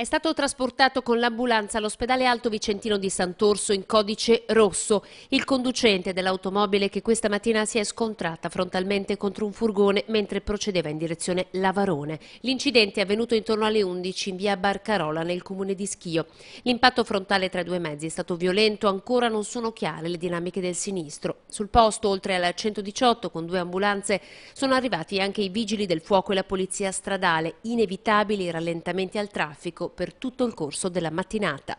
È stato trasportato con l'ambulanza all'ospedale Alto Vicentino di Sant'Orso in codice rosso. Il conducente dell'automobile che questa mattina si è scontrata frontalmente contro un furgone mentre procedeva in direzione Lavarone. L'incidente è avvenuto intorno alle 11 in via Barcarola nel comune di Schio. L'impatto frontale tra i due mezzi è stato violento, ancora non sono chiare le dinamiche del sinistro. Sul posto, oltre alla 118 con due ambulanze, sono arrivati anche i vigili del fuoco e la polizia stradale. Inevitabili rallentamenti al traffico per tutto il corso della mattinata.